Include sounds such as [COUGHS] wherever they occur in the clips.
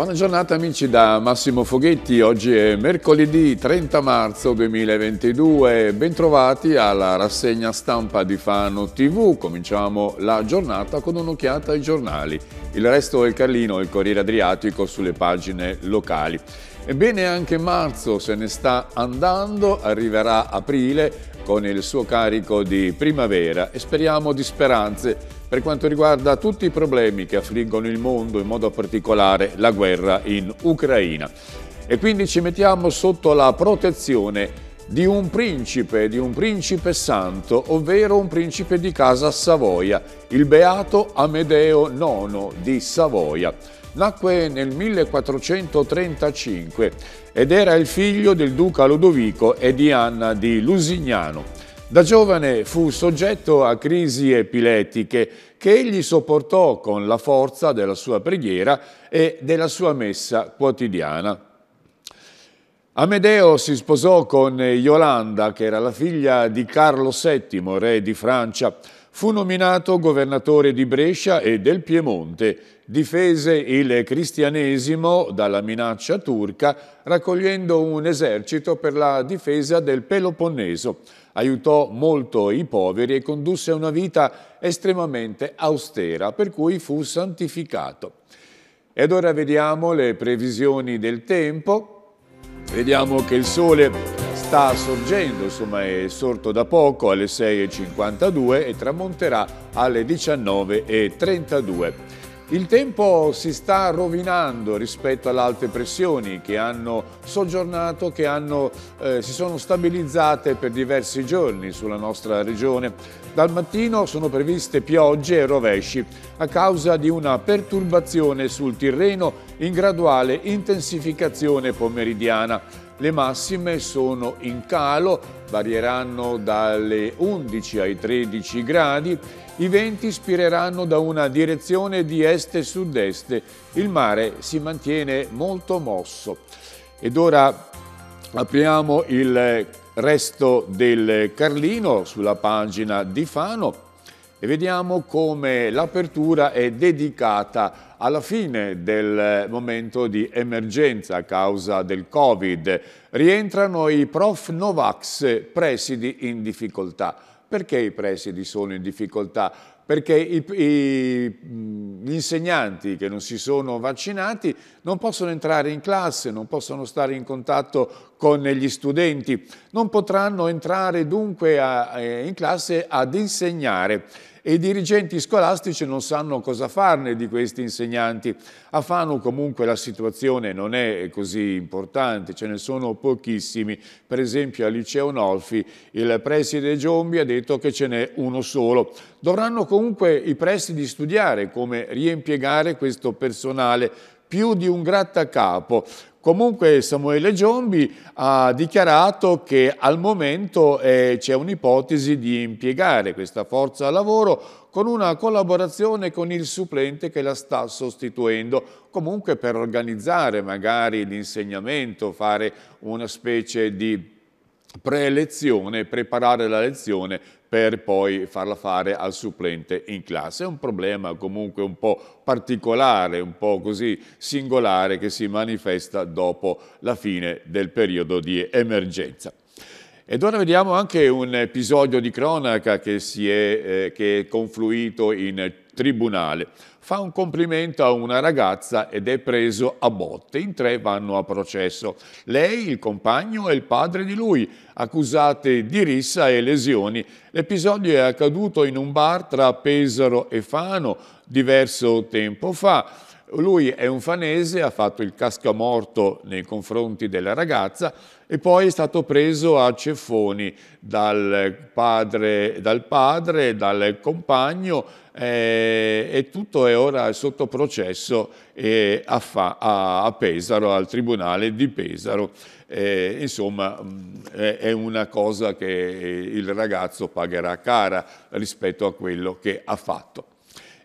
Buona giornata amici da Massimo Foghetti, oggi è mercoledì 30 marzo 2022, bentrovati alla rassegna stampa di Fano TV, cominciamo la giornata con un'occhiata ai giornali, il resto è il Carlino e il Corriere Adriatico sulle pagine locali. Ebbene anche marzo se ne sta andando, arriverà aprile con il suo carico di primavera e speriamo di speranze per quanto riguarda tutti i problemi che affliggono il mondo, in modo particolare la guerra in Ucraina. E quindi ci mettiamo sotto la protezione di un principe, di un principe santo, ovvero un principe di casa Savoia, il beato Amedeo IX di Savoia. Nacque nel 1435 ed era il figlio del duca Ludovico e di Anna di Lusignano. Da giovane fu soggetto a crisi epilettiche che egli sopportò con la forza della sua preghiera e della sua messa quotidiana. Amedeo si sposò con Iolanda, che era la figlia di Carlo VII, re di Francia. Fu nominato governatore di Brescia e del Piemonte, difese il cristianesimo dalla minaccia turca, raccogliendo un esercito per la difesa del Peloponneso aiutò molto i poveri e condusse una vita estremamente austera, per cui fu santificato. Ed ora vediamo le previsioni del tempo, vediamo che il sole sta sorgendo, insomma è sorto da poco alle 6.52 e tramonterà alle 19.32. Il tempo si sta rovinando rispetto alle alte pressioni che hanno soggiornato, che hanno, eh, si sono stabilizzate per diversi giorni sulla nostra regione. Dal mattino sono previste piogge e rovesci a causa di una perturbazione sul Tirreno in graduale intensificazione pomeridiana. Le massime sono in calo varieranno dalle 11 ai 13 gradi, i venti spireranno da una direzione di est-sud-est, il mare si mantiene molto mosso. Ed ora apriamo il resto del Carlino sulla pagina di Fano e vediamo come l'apertura è dedicata alla fine del momento di emergenza a causa del Covid. Rientrano i prof Novax, presidi in difficoltà. Perché i presidi sono in difficoltà? Perché i, i, gli insegnanti che non si sono vaccinati non possono entrare in classe, non possono stare in contatto con gli studenti. Non potranno entrare dunque a, eh, in classe ad insegnare e i dirigenti scolastici non sanno cosa farne di questi insegnanti. A Fano comunque la situazione non è così importante, ce ne sono pochissimi. Per esempio al liceo Nolfi il preside Giombi ha detto che ce n'è uno solo. Dovranno comunque i presidi studiare come riempiegare questo personale più di un grattacapo. Comunque Samuele Giombi ha dichiarato che al momento eh, c'è un'ipotesi di impiegare questa forza lavoro con una collaborazione con il supplente che la sta sostituendo, comunque per organizzare magari l'insegnamento, fare una specie di prelezione, preparare la lezione per poi farla fare al supplente in classe. È un problema comunque un po' particolare, un po' così singolare che si manifesta dopo la fine del periodo di emergenza. Ed ora vediamo anche un episodio di cronaca che, è, eh, che è confluito in tribunale. Fa un complimento a una ragazza ed è preso a botte. In tre vanno a processo. Lei, il compagno e il padre di lui, accusate di rissa e lesioni. L'episodio è accaduto in un bar tra Pesaro e Fano diverso tempo fa. Lui è un fanese, ha fatto il cascamorto nei confronti della ragazza e poi è stato preso a ceffoni dal padre, dal, padre, dal compagno eh, e tutto è ora sotto processo eh, a, fa, a, a, Pesaro, al tribunale di Pesaro. Eh, insomma, mm, è, è una cosa che il ragazzo pagherà cara rispetto a quello che ha fatto.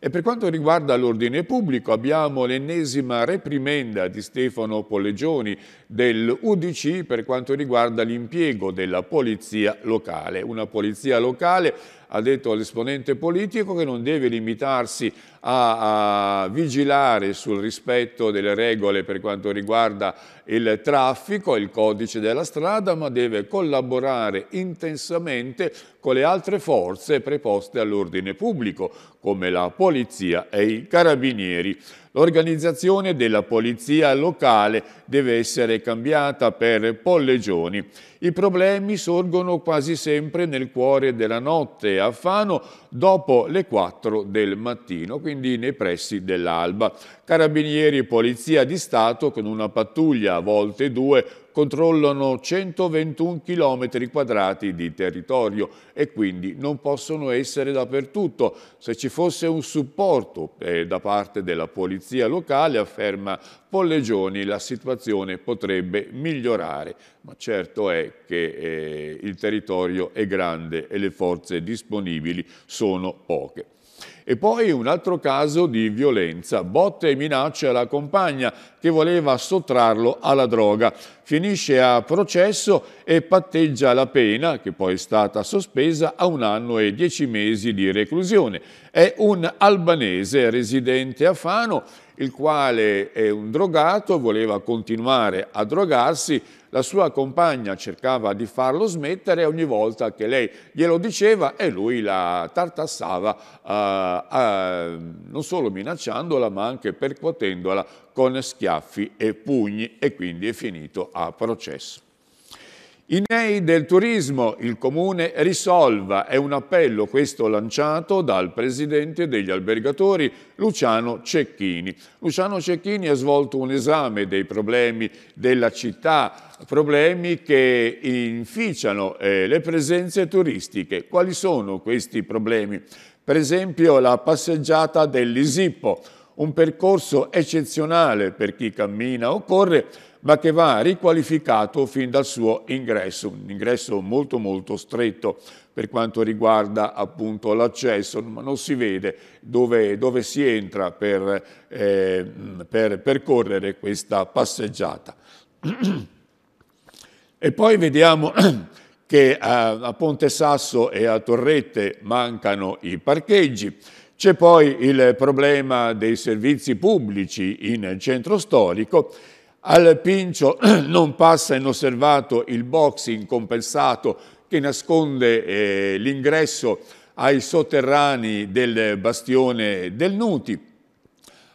E per quanto riguarda l'ordine pubblico abbiamo l'ennesima reprimenda di Stefano Pollegioni del UDC per quanto riguarda l'impiego della polizia locale. Una polizia locale, ha detto l'esponente politico, che non deve limitarsi a, a vigilare sul rispetto delle regole per quanto riguarda il traffico, il codice della strada, ma deve collaborare intensamente con le altre forze preposte all'ordine pubblico, come la polizia e i carabinieri. L'organizzazione della polizia locale deve essere cambiata per pollegioni. I problemi sorgono quasi sempre nel cuore della notte a Fano dopo le 4 del mattino, quindi quindi nei pressi dell'Alba. Carabinieri e Polizia di Stato con una pattuglia, a volte due, controllano 121 km quadrati di territorio e quindi non possono essere dappertutto. Se ci fosse un supporto eh, da parte della polizia locale, afferma Pollegioni, la situazione potrebbe migliorare. Ma certo è che eh, il territorio è grande e le forze disponibili sono poche. E poi un altro caso di violenza, botte e minacce alla compagna che voleva sottrarlo alla droga. Finisce a processo e patteggia la pena, che poi è stata sospesa, a un anno e dieci mesi di reclusione. È un albanese residente a Fano, il quale è un drogato, voleva continuare a drogarsi, la sua compagna cercava di farlo smettere e ogni volta che lei glielo diceva e lui la tartassava eh, eh, non solo minacciandola ma anche percuotendola con schiaffi e pugni e quindi è finito a processo. I nei del turismo, il Comune risolva, è un appello questo lanciato dal Presidente degli albergatori Luciano Cecchini. Luciano Cecchini ha svolto un esame dei problemi della città, problemi che inficiano eh, le presenze turistiche. Quali sono questi problemi? Per esempio la passeggiata dell'Isippo, un percorso eccezionale per chi cammina o corre, ma che va riqualificato fin dal suo ingresso, un ingresso molto molto stretto per quanto riguarda appunto l'accesso, ma non si vede dove, dove si entra per, eh, per percorrere questa passeggiata. E poi vediamo [CLEARS THROAT] che a, a Ponte Sasso e a Torrette mancano i parcheggi, c'è poi il problema dei servizi pubblici in centro storico al Pincio [CLEARS THROAT] non passa inosservato il box incompensato che nasconde eh, l'ingresso ai sotterranei del bastione del Nuti.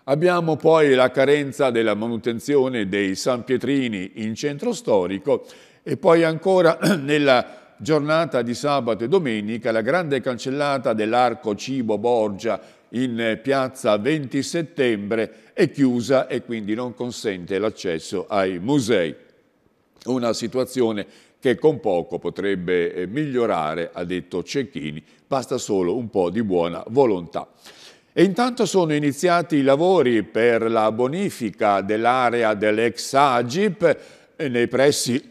Abbiamo poi la carenza della manutenzione dei San Pietrini in centro storico e poi ancora [CLEARS THROAT] nella giornata di sabato e domenica la grande cancellata dell'arco Cibo Borgia in piazza 20 settembre è chiusa e quindi non consente l'accesso ai musei. Una situazione che con poco potrebbe eh, migliorare, ha detto Cecchini, basta solo un po' di buona volontà. E intanto sono iniziati i lavori per la bonifica dell'area dell'ex Agip eh, nei pressi [CLEARS THROAT]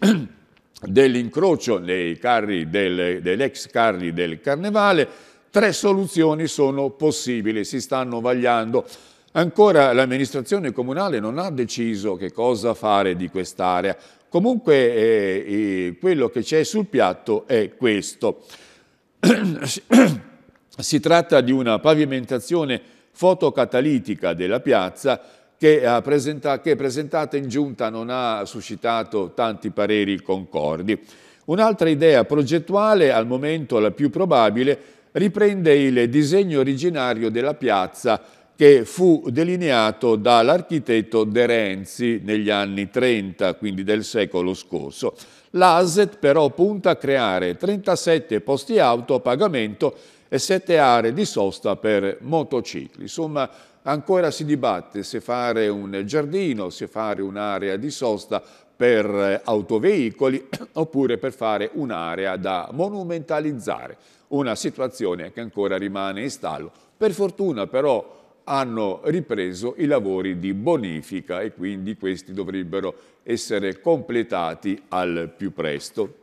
dell'incrocio dell'ex carri del Carnevale Tre soluzioni sono possibili, si stanno vagliando. Ancora l'amministrazione comunale non ha deciso che cosa fare di quest'area. Comunque eh, eh, quello che c'è sul piatto è questo. [CLEARS THROAT] si tratta di una pavimentazione fotocatalitica della piazza che, presenta, che presentata in giunta non ha suscitato tanti pareri concordi. Un'altra idea progettuale, al momento la più probabile, riprende il disegno originario della piazza che fu delineato dall'architetto De Renzi negli anni 30, quindi del secolo scorso. L'ASET però punta a creare 37 posti auto a pagamento e 7 aree di sosta per motocicli. Insomma, ancora si dibatte se fare un giardino, se fare un'area di sosta per autoveicoli [COUGHS] oppure per fare un'area da monumentalizzare una situazione che ancora rimane in stallo. Per fortuna però hanno ripreso i lavori di bonifica e quindi questi dovrebbero essere completati al più presto.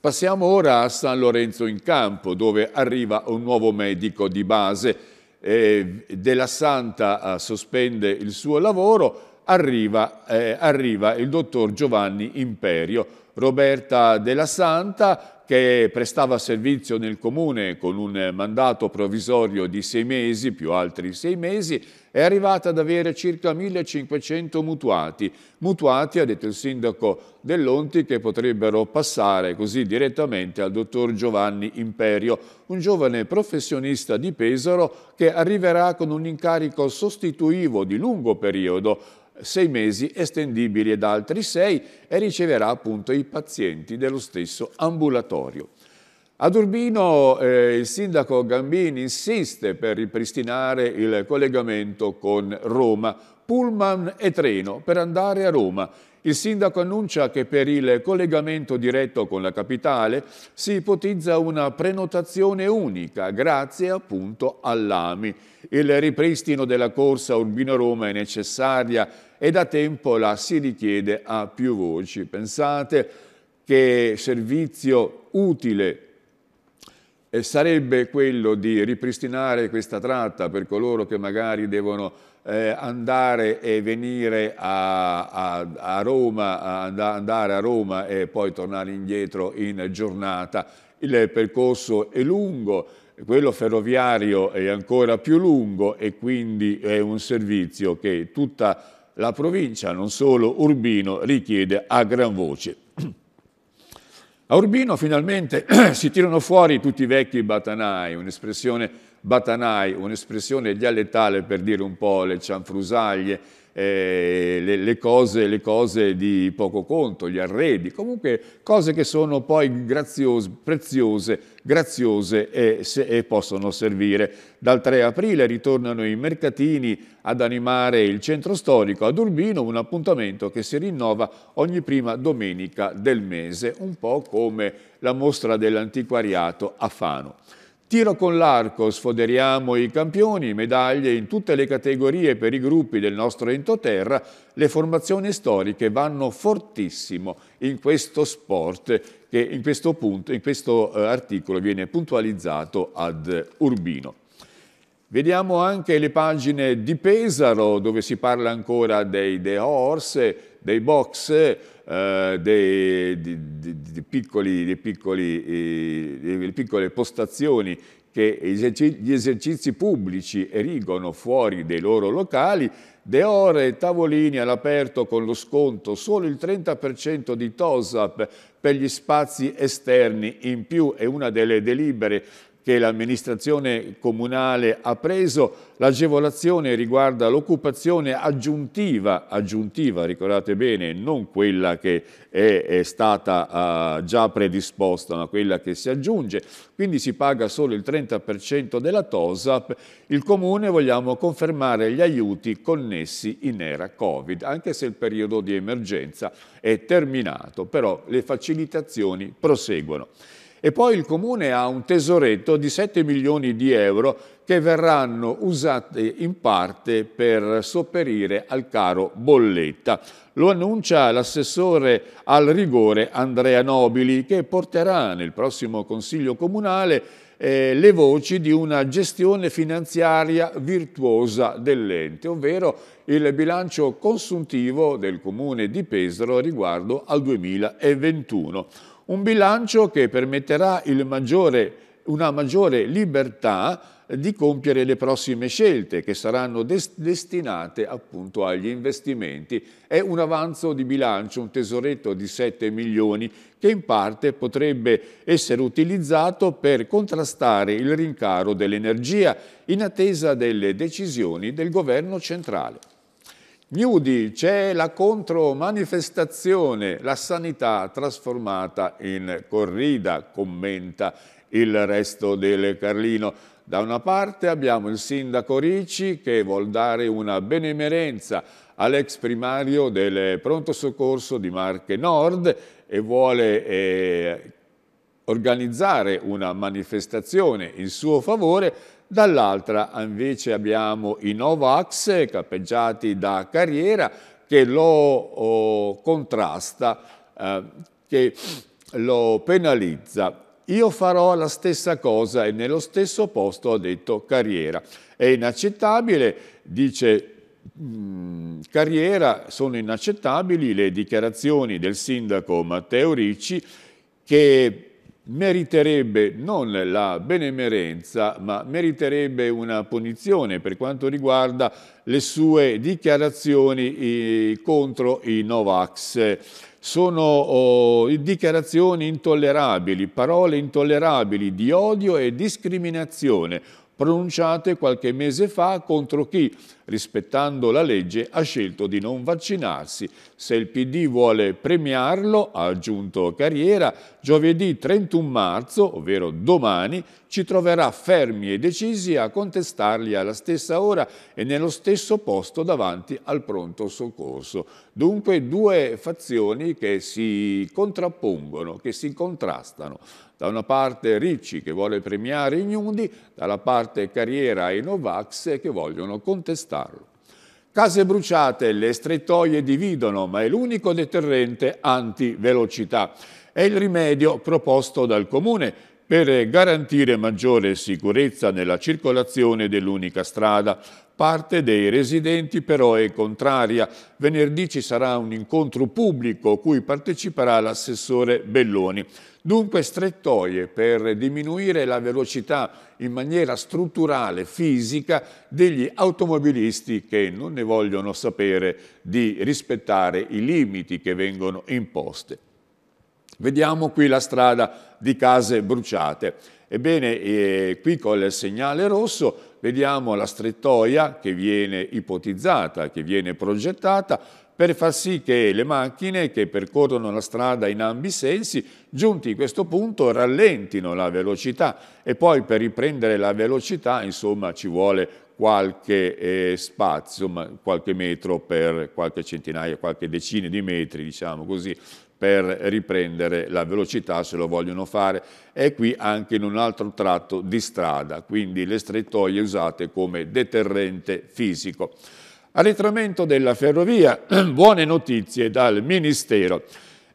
Passiamo ora a San Lorenzo in Campo dove arriva un nuovo medico di base. Eh, della Santa eh, sospende il suo lavoro, arriva, eh, arriva il dottor Giovanni Imperio. Roberta della Santa che prestava servizio nel comune con un mandato provvisorio di sei mesi più altri sei mesi, è arrivata ad avere circa 1500 mutuati. Mutuati, ha detto il sindaco dell'Onti, che potrebbero passare così direttamente al dottor Giovanni Imperio, un giovane professionista di Pesaro che arriverà con un incarico sostitutivo di lungo periodo sei mesi estendibili ad altri sei e riceverà appunto i pazienti dello stesso ambulatorio. Ad Urbino eh, il sindaco Gambini insiste per ripristinare il collegamento con Roma, pullman e treno per andare a Roma il sindaco annuncia che per il collegamento diretto con la capitale si ipotizza una prenotazione unica grazie appunto all'AMI. Il ripristino della corsa Urbino-Roma è necessaria e da tempo la si richiede a più voci. Pensate che servizio utile eh, sarebbe quello di ripristinare questa tratta per coloro che magari devono eh, andare e venire a, a, a Roma, and andare a Roma e poi tornare indietro in giornata. Il percorso è lungo, quello ferroviario è ancora più lungo e quindi è un servizio che tutta la provincia, non solo Urbino, richiede a gran voce. A Urbino finalmente [CLEARS THROAT] si tirano fuori tutti i vecchi batanai, un'espressione batanai, un'espressione dialettale per dire un po' le cianfrusaglie, eh, le, le, cose, le, cose, di poco conto, gli arredi, comunque cose che sono poi graziose, preziose, graziose e, se, e possono servire. Dal 3 aprile ritornano i mercatini ad animare il centro storico ad Urbino, un appuntamento che si rinnova ogni prima domenica del mese, un po' come la mostra dell'antiquariato a Fano. Tiro con l'arco, sfoderiamo i campioni, medaglie in tutte le categorie per i gruppi del nostro entoterra, le formazioni storiche vanno fortissimo in questo sport che in questo, punto, in questo eh, articolo viene puntualizzato ad Urbino. Vediamo anche le pagine di Pesaro dove si parla ancora dei De Horse, dei box, eh, dei, di, di, di piccoli, dei piccoli, delle piccole postazioni che gli esercizi pubblici erigono fuori dei loro locali, deore e tavolini all'aperto con lo sconto solo il 30% di TOSAP per gli spazi esterni in più è una delle delibere che l'amministrazione comunale ha preso. L'agevolazione riguarda l'occupazione aggiuntiva, aggiuntiva, ricordate bene, non quella che è, è stata uh, già predisposta, ma quella che si aggiunge. Quindi si paga solo il 30% della TOSAP. Il Comune vogliamo confermare gli aiuti connessi in era Covid, anche se il periodo di emergenza è terminato, però le facilitazioni proseguono. E poi il Comune ha un tesoretto di 7 milioni di euro che verranno usati in parte per sopperire al caro bolletta. Lo annuncia l'assessore al rigore Andrea Nobili che porterà nel prossimo Consiglio Comunale eh, le voci di una gestione finanziaria virtuosa dell'ente, ovvero il bilancio consuntivo del Comune di Pesaro riguardo al 2021. Un bilancio che permetterà maggiore, una maggiore libertà eh, di compiere le prossime scelte che saranno des- destinate appunto agli investimenti. È un avanzo di bilancio, un tesoretto di 7 milioni che in parte potrebbe essere utilizzato per contrastare il rincaro dell'energia in attesa delle decisioni del governo centrale. Gnudi, c'è la contromanifestazione, la sanità trasformata in corrida, commenta il resto del Carlino. Da una parte abbiamo il sindaco Ricci che vuol dare una benemerenza all'ex primario del pronto soccorso di Marche Nord e vuole eh, organizzare una manifestazione in suo favore Dall'altra invece abbiamo i Novax, cappeggiati da Carriera, che lo oh, contrasta, eh, che lo penalizza. Io farò la stessa cosa e nello stesso posto ha detto Carriera. È inaccettabile, dice mm, Carriera, sono inaccettabili le dichiarazioni del sindaco Matteo Ricci che meriterebbe non la benemerenza, ma meriterebbe una punizione per quanto riguarda le sue dichiarazioni contro i Novax. Sono oh, dichiarazioni intollerabili, parole intollerabili di odio e discriminazione pronunciate qualche mese fa contro chi rispettando la legge, ha scelto di non vaccinarsi. Se il PD vuole premiarlo, ha aggiunto Carriera, giovedì 31 marzo, ovvero domani, ci troverà fermi e decisi a contestarli alla stessa ora e nello stesso posto davanti al pronto soccorso. Dunque due fazioni che si contrappongono, che si contrastano. Da una parte Ricci che vuole premiare i Gnudi, dalla parte Carriera e Novax che vogliono contestare contrastarlo. Case bruciate, le strettoie dividono, ma è l'unico deterrente anti-velocità. È il rimedio proposto dal Comune per garantire maggiore sicurezza nella circolazione dell'unica strada, parte dei residenti però è contraria. Venerdì ci sarà un incontro pubblico cui parteciperà l'assessore Belloni. Dunque strettoie per diminuire la velocità in maniera strutturale, fisica, degli automobilisti che non ne vogliono sapere di rispettare i limiti che vengono imposti. Vediamo qui la strada di case bruciate. Ebbene, eh, qui con il segnale rosso vediamo la strettoia che viene ipotizzata, che viene progettata per far sì che le macchine che percorrono la strada in ambi i sensi, giunti a questo punto, rallentino la velocità e poi per riprendere la velocità, insomma, ci vuole qualche eh, spazio, qualche metro per qualche centinaia, qualche decina di metri, diciamo così, per riprendere la velocità se lo vogliono fare. e qui anche in un altro tratto di strada, quindi le strettoie usate come deterrente fisico. Arretramento della ferrovia, [CLEARS THROAT] buone notizie dal Ministero.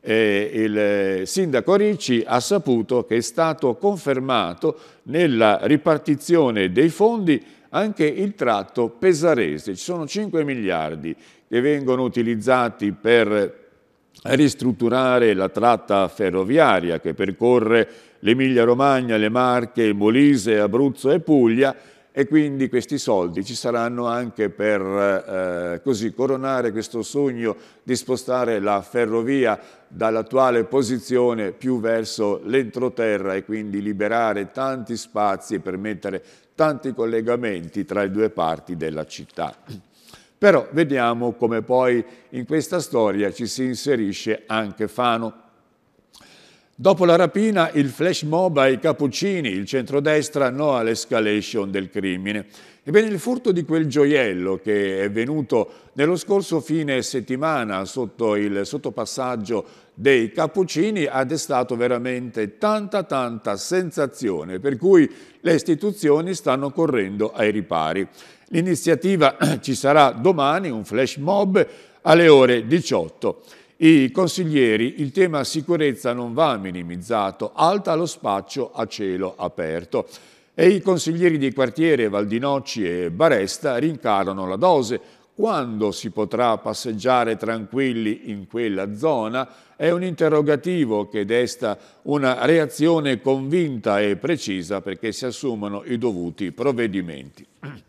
Eh, il eh, sindaco Ricci ha saputo che è stato confermato nella ripartizione dei fondi anche il tratto pesarese. Ci sono 5 miliardi che vengono utilizzati per ristrutturare la tratta ferroviaria che percorre l'Emilia-Romagna, le Marche, Molise, Abruzzo e Puglia e quindi questi soldi ci saranno anche per eh, così coronare questo sogno di spostare la ferrovia dall'attuale posizione più verso l'entroterra e quindi liberare tanti spazi e permettere tanti collegamenti tra le due parti della città. Però vediamo come poi in questa storia ci si inserisce anche Fano. Dopo la rapina, il flash mob ai cappuccini, il centrodestra no all'escalation del crimine. Ebbene, il furto di quel gioiello che è venuto nello scorso fine settimana sotto il sottopassaggio dei cappuccini ha destato veramente tanta tanta sensazione, per cui le istituzioni stanno correndo ai ripari. L'iniziativa [CLEARS THROAT] ci sarà domani, un flash mob, alle ore 18. I consiglieri, il tema sicurezza non va minimizzato, alta lo spaccio a cielo aperto. E i consiglieri di quartiere Valdinocci e Baresta rincarano la dose. Quando si potrà passeggiare tranquilli in quella zona è un interrogativo che desta una reazione convinta e precisa perché si assumono i dovuti provvedimenti. [CLEARS THROAT]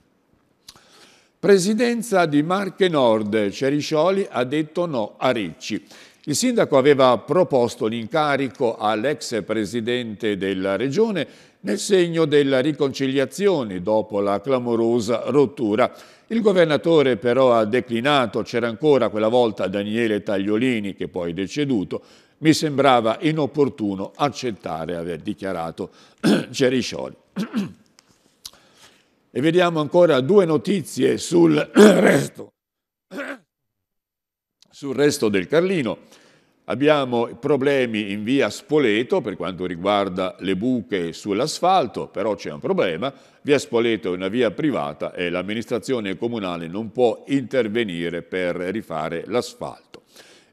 Presidenza di Marche Nord, Ceriscioli ha detto no a Ricci. Il sindaco aveva proposto l'incarico all'ex presidente della regione nel segno della riconciliazione dopo la clamorosa rottura. Il governatore però ha declinato, c'era ancora quella volta Daniele Tagliolini che poi è deceduto, mi sembrava inopportuno accettare aver dichiarato [CLEARS THROAT] Ceriscioli. [CLEARS THROAT] E vediamo ancora due notizie sul [CLEARS THROAT] resto, [CLEARS THROAT] sul resto del Carlino. Abbiamo problemi in via Spoleto per quanto riguarda le buche sull'asfalto, però c'è un problema. Via Spoleto è una via privata e l'amministrazione comunale non può intervenire per rifare l'asfalto.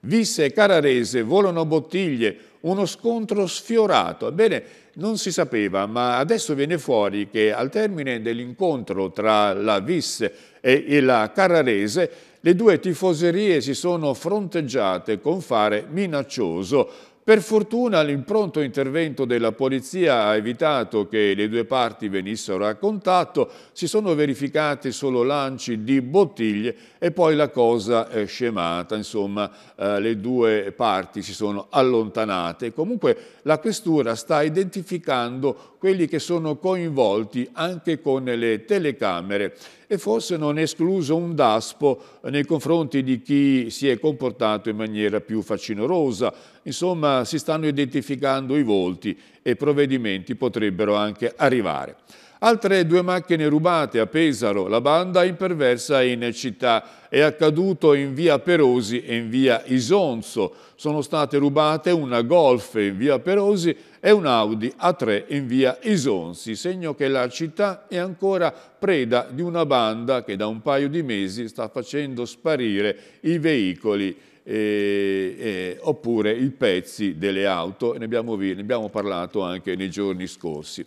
Visse Cararese volano bottiglie, uno scontro sfiorato. Ebbene, non si sapeva, ma adesso viene fuori che al termine dell'incontro tra la Vis e la Carrarese, le due tifoserie si sono fronteggiate con fare minaccioso. Per fortuna l'impronto intervento della polizia ha evitato che le due parti venissero a contatto, si sono verificati solo lanci di bottiglie e poi la cosa è scemata, insomma eh, le due parti si sono allontanate. Comunque la questura sta identificando quelli che sono coinvolti anche con le telecamere e forse non è escluso un daspo nei confronti di chi si è comportato in maniera più facinorosa. Insomma, si stanno identificando i volti e provvedimenti potrebbero anche arrivare. Altre due macchine rubate a Pesaro, la banda imperversa in città. È accaduto in via Perosi e in via Isonzo. Sono state rubate una Golf in via Perosi e un Audi A3 in via Isonzi, segno che la città è ancora preda di una banda che da un paio di mesi sta facendo sparire i veicoli eh, eh, oppure i pezzi delle auto, ne abbiamo, ne abbiamo parlato anche nei giorni scorsi.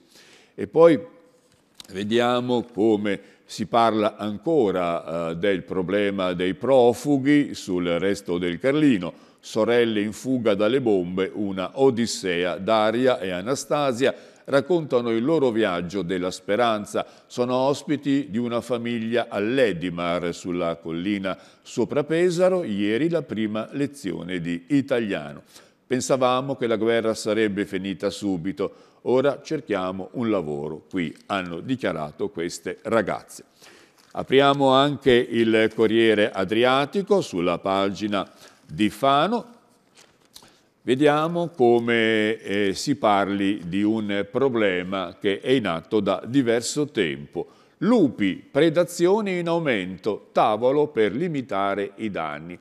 E poi Vediamo come si parla ancora eh, del problema dei profughi sul resto del Carlino, sorelle in fuga dalle bombe, una odissea, Daria e Anastasia raccontano il loro viaggio della speranza. Sono ospiti di una famiglia all'Edimar, sulla collina sopra Pesaro, ieri la prima lezione di italiano. Pensavamo che la guerra sarebbe finita subito, ora cerchiamo un lavoro qui, hanno dichiarato queste ragazze. Apriamo anche il Corriere Adriatico sulla pagina di Fano. Vediamo come eh, si parli di un problema che è in atto da diverso tempo. Lupi, predazioni in aumento, tavolo per limitare i danni.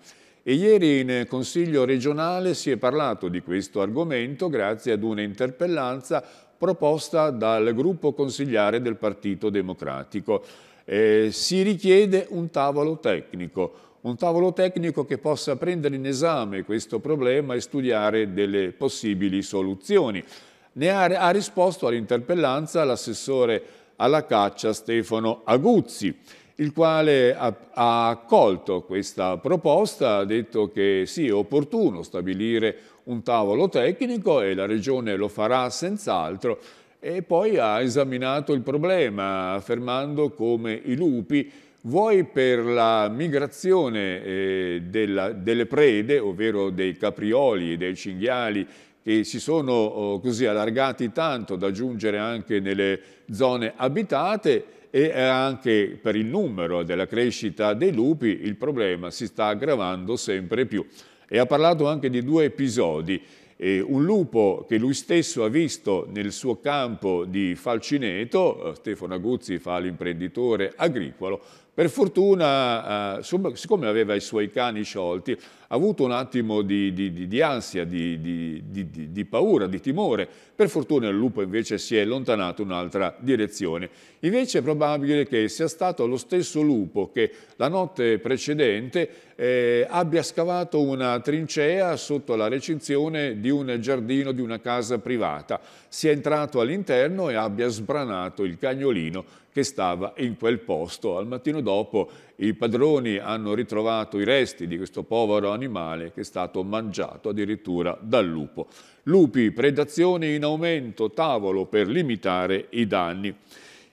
E ieri in Consiglio regionale si è parlato di questo argomento grazie ad un'interpellanza proposta dal gruppo consigliare del Partito Democratico. Eh, si richiede un tavolo tecnico, un tavolo tecnico che possa prendere in esame questo problema e studiare delle possibili soluzioni. Ne ha, ha risposto all'interpellanza l'assessore alla caccia Stefano Aguzzi il quale ha, ha, accolto questa proposta, ha detto che sì, è opportuno stabilire un tavolo tecnico e la Regione lo farà senz'altro e poi ha esaminato il problema affermando come i lupi vuoi per la migrazione eh, della, delle prede, ovvero dei caprioli e dei cinghiali che si sono oh, così allargati tanto da giungere anche nelle zone abitate, e anche per il numero della crescita dei lupi il problema si sta aggravando sempre più. E ha parlato anche di due episodi eh, un lupo che lui stesso ha visto nel suo campo di Falcineto, eh, Stefano Aguzzi fa l'imprenditore agricolo, per fortuna, eh, siccome aveva i suoi cani sciolti, ha avuto un attimo di, di, di ansia, di, di, paura, di timore. Per fortuna il lupo invece si è allontanato in un'altra direzione. Invece è probabile che sia stato lo stesso lupo che la notte precedente eh, abbia scavato una trincea sotto la recinzione di un giardino di una casa privata, sia entrato all'interno e abbia sbranato il cagnolino che stava in quel posto. Al mattino dopo i padroni hanno ritrovato i resti di questo povero animale che è stato mangiato addirittura dal lupo. Lupi, predazione in aumento, tavolo per limitare i danni.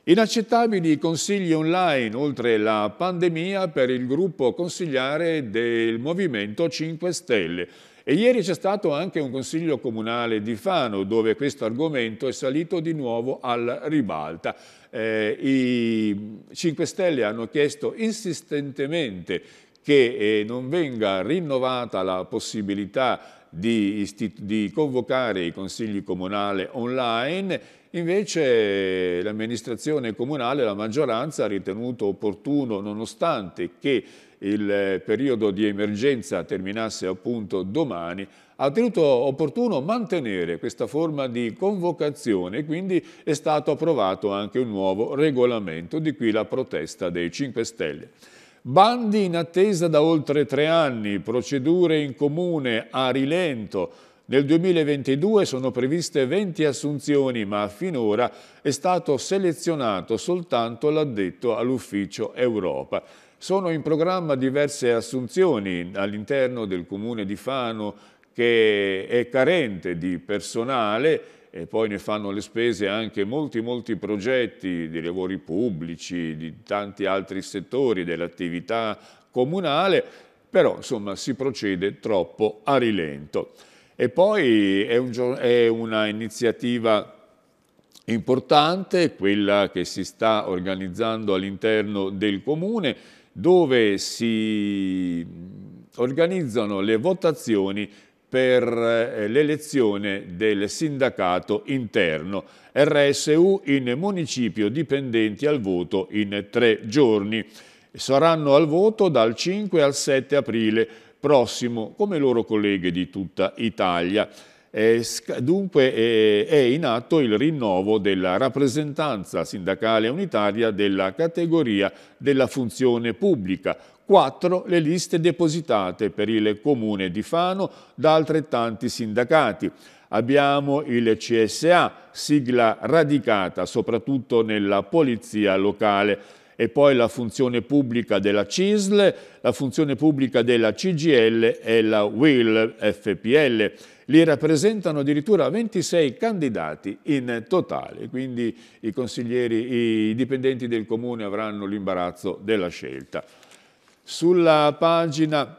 Inaccettabili i consigli online oltre la pandemia per il gruppo consigliare del Movimento 5 Stelle. E ieri c'è stato anche un consiglio comunale di Fano dove questo argomento è salito di nuovo alla ribalta. Eh, I 5 Stelle hanno chiesto insistentemente che eh, non venga rinnovata la possibilità di, di convocare i consigli comunali online Invece l'amministrazione comunale, la maggioranza ha ritenuto opportuno, nonostante che il periodo di emergenza terminasse appunto domani, ha tenuto opportuno mantenere questa forma di convocazione e quindi è stato approvato anche un nuovo regolamento, di qui la protesta dei 5 Stelle. Bandi in attesa da oltre tre anni, procedure in comune a rilento, nel 2022 sono previste 20 assunzioni, ma finora è stato selezionato soltanto l'addetto all'ufficio Europa. Sono in programma diverse assunzioni all'interno del comune di Fano che è carente di personale e poi ne fanno le spese anche molti molti progetti di lavori pubblici, di tanti altri settori dell'attività comunale, però insomma si procede troppo a rilento. E poi è, un, è un'iniziativa importante, quella che si sta organizzando all'interno del Comune, dove si organizzano le votazioni per eh, l'elezione del sindacato interno. RSU in municipio dipendenti al voto in tre giorni. Saranno al voto dal 5 al 7 aprile prossimo, come loro colleghe di tutta Italia. Dunque è in atto il rinnovo della rappresentanza sindacale unitaria della categoria della funzione pubblica, Quattro le liste depositate per il comune di Fano da altrettanti sindacati. Abbiamo il CSA, sigla radicata soprattutto nella polizia locale e poi la funzione pubblica della CISL, la funzione pubblica della CGL e la WIL FPL. Li rappresentano addirittura 26 candidati in totale, quindi i consiglieri, i dipendenti del comune avranno l'imbarazzo della scelta. Sulla pagina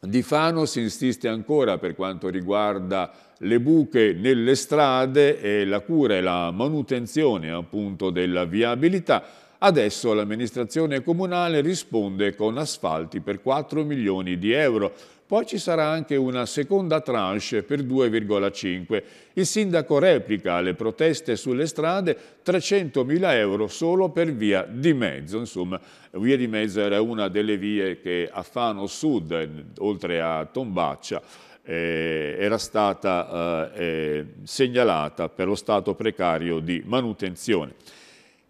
di Fano si insiste ancora per quanto riguarda le buche nelle strade e la cura e la manutenzione appunto della viabilità. Adesso l'amministrazione comunale risponde con asfalti per 4 milioni di euro. Poi ci sarà anche una seconda tranche per 2,5. Il sindaco replica le proteste sulle strade 300.000 euro solo per via di mezzo. Insomma, via di mezzo era una delle vie che a Fano Sud, oltre a Tombaccia, eh, era stata eh, eh segnalata per lo stato precario di manutenzione.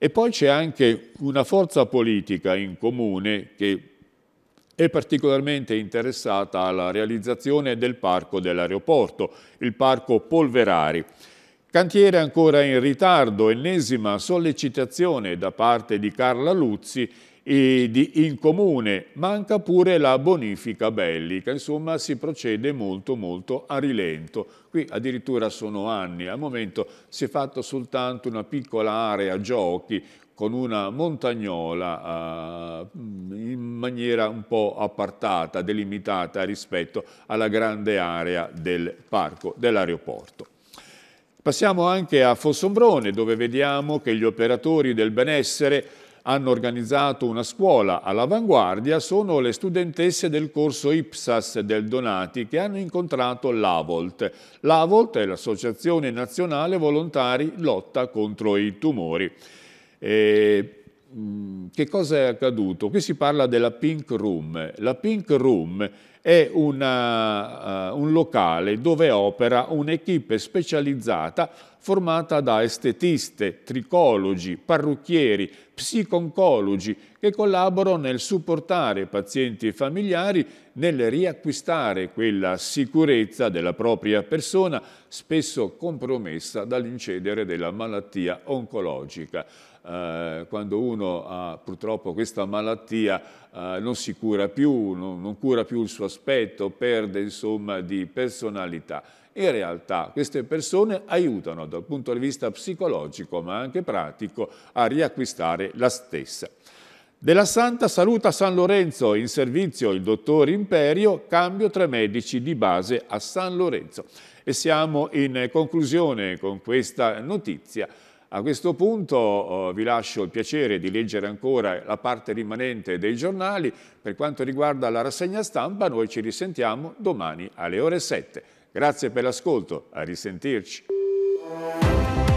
E poi c'è anche una forza politica in comune che è particolarmente interessata alla realizzazione del parco dell'aeroporto, il parco Polverari. Cantiere ancora in ritardo, ennesima sollecitazione da parte di Carla Luzzi e in comune, manca pure la bonifica bellica, insomma si procede molto molto a rilento. Qui addirittura sono anni, al momento si è fatto soltanto una piccola area giochi con una montagnola eh, in maniera un po' appartata, delimitata rispetto alla grande area del parco dell'aeroporto. Passiamo anche a Fossombrone dove vediamo che gli operatori del benessere hanno organizzato una scuola all'avanguardia sono le studentesse del corso IPSAS del Donati che hanno incontrato l'AVOLT. L'AVOLT è l'Associazione Nazionale Volontari Lotta contro i Tumori. E mm, che cosa è accaduto? Qui si parla della Pink Room. La Pink Room è una, uh, eh, un locale dove opera un'equipe specializzata formata da estetiste, tricologi, parrucchieri, psiconcologi che collaborano nel supportare pazienti e familiari nel riacquistare quella sicurezza della propria persona spesso compromessa dall'incedere della malattia oncologica. Eh, quando uno ha purtroppo questa malattia eh, non si cura più, non, non cura più il suo aspetto, perde insomma di personalità. In realtà queste persone aiutano dal punto di vista psicologico ma anche pratico a riacquistare la stessa. Della Santa Saluta San Lorenzo, in servizio il dottor Imperio, cambio tra medici di base a San Lorenzo. E siamo in conclusione con questa notizia. A questo punto eh, vi lascio il piacere di leggere ancora la parte rimanente dei giornali. Per quanto riguarda la rassegna stampa, noi ci risentiamo domani alle ore 7. Grazie per l'ascolto, a risentirci.